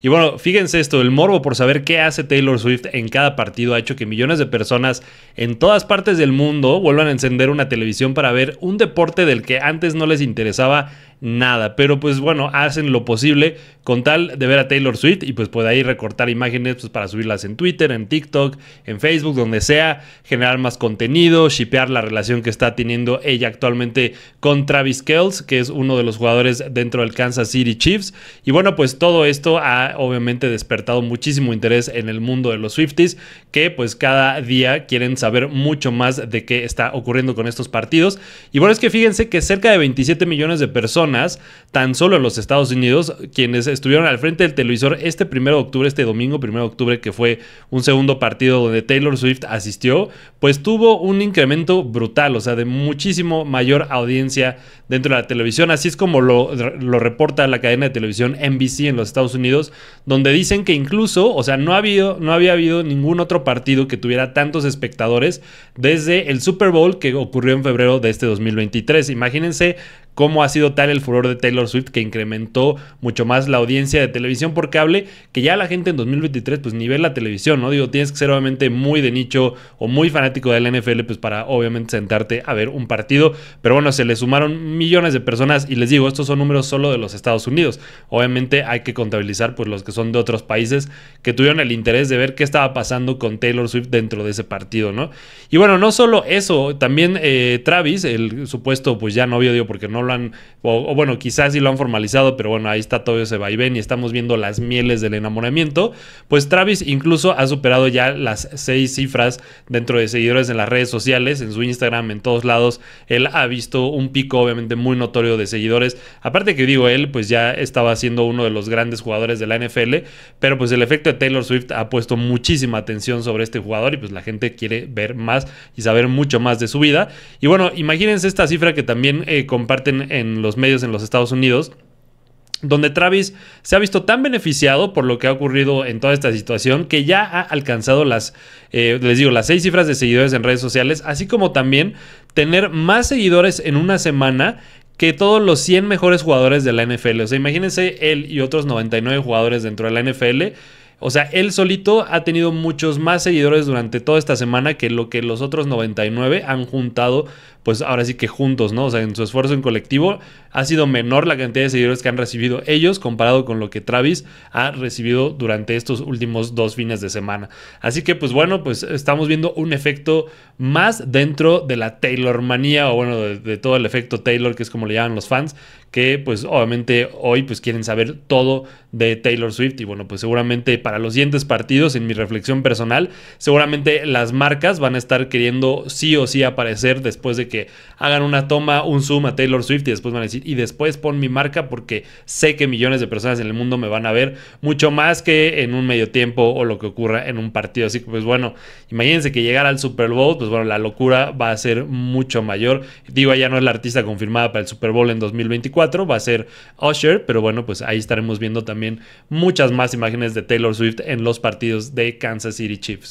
Y bueno, fíjense esto, el morbo por saber qué hace Taylor Swift en cada partido ha hecho que millones de personas en todas partes del mundo vuelvan a encender una televisión para ver un deporte del que antes no les interesaba nada. Pero pues bueno, hacen lo posible con tal de ver a Taylor Swift y pues puede ahí recortar imágenes pues, para subirlas en Twitter, en TikTok, en Facebook, donde sea, generar más contenido, shipear la relación que está teniendo ella actualmente con Travis Kells, que es uno de los jugadores dentro del Kansas City Chiefs. Y bueno, pues todo esto ha obviamente despertado muchísimo interés en el mundo de los Swifties, que pues cada día quieren saber mucho más de qué está ocurriendo con estos partidos. Y bueno, es que fíjense que cerca de 27 millones de personas tan solo en los Estados Unidos, quienes estuvieron al frente del televisor este primero de octubre, este domingo primero de octubre, que fue un segundo partido donde Taylor Swift asistió, pues tuvo un incremento brutal, o sea, de muchísimo mayor audiencia dentro de la televisión. Así es como lo, reporta la cadena de televisión NBC en los Estados Unidos, donde dicen que incluso, o sea, no, ha no había habido ningún otro partido que tuviera tantos espectadores desde el Super Bowl que ocurrió en febrero de este 2023. Imagínense cómo ha sido tal el furor de Taylor Swift que incrementó mucho más la audiencia de televisión por cable, que ya la gente en 2023 pues ni ve la televisión, ¿no? Digo, tienes que ser obviamente muy de nicho o muy fanático de la NFL pues para obviamente sentarte a ver un partido, pero bueno, se le sumaron millones de personas y les digo, estos son números solo de los Estados Unidos. Obviamente hay que contabilizar pues los que son de otros países que tuvieron el interés de ver qué estaba pasando con Taylor Swift dentro de ese partido, ¿no? Y bueno, no solo eso, también eh, Travis, el supuesto pues ya novio, digo, porque no lo o, bueno, quizás sí lo han formalizado, pero bueno, ahí está todo ese vaivén y estamos viendo las mieles del enamoramiento, pues Travis incluso ha superado ya las seis cifras dentro de seguidores en las redes sociales, en su Instagram, en todos lados, él ha visto un pico obviamente muy notorio de seguidores, aparte que digo él, pues ya estaba siendo uno de los grandes jugadores de la NFL, pero pues el efecto de Taylor Swift ha puesto muchísima atención sobre este jugador y pues la gente quiere ver más y saber mucho más de su vida. Y bueno, imagínense esta cifra que también eh, comparten en, los medios en los Estados Unidos donde Travis se ha visto tan beneficiado por lo que ha ocurrido en toda esta situación que ya ha alcanzado las, eh, les digo, las seis cifras de seguidores en redes sociales, así como también tener más seguidores en una semana que todos los 100 mejores jugadores de la NFL. O sea, imagínense él y otros 99 jugadores dentro de la NFL. O sea, él solito ha tenido muchos más seguidores durante toda esta semana que lo que los otros 99 han juntado pues ahora sí que juntos, ¿no? O sea, en su esfuerzo en colectivo ha sido menor la cantidad de seguidores que han recibido ellos comparado con lo que Travis ha recibido durante estos últimos dos fines de semana. Así que pues bueno, pues estamos viendo un efecto más dentro de la Taylor-manía o bueno, de, todo el efecto Taylor que es como le llaman los fans, que pues obviamente hoy pues quieren saber todo de Taylor Swift y bueno pues seguramente para los siguientes partidos en mi reflexión personal seguramente las marcas van a estar queriendo sí o sí aparecer después de que hagan una toma, un zoom a Taylor Swift y después van a decir, y después pon mi marca porque sé que millones de personas en el mundo me van a ver mucho más que en un medio tiempo o lo que ocurra en un partido. Así que pues bueno, imagínense que llegar al Super Bowl, pues bueno, la locura va a ser mucho mayor. Digo, ya no es la artista confirmada para el Super Bowl en 2024, va a ser Usher, pero bueno, pues ahí estaremos viendo también muchas más imágenes de Taylor Swift en los partidos de Kansas City Chiefs.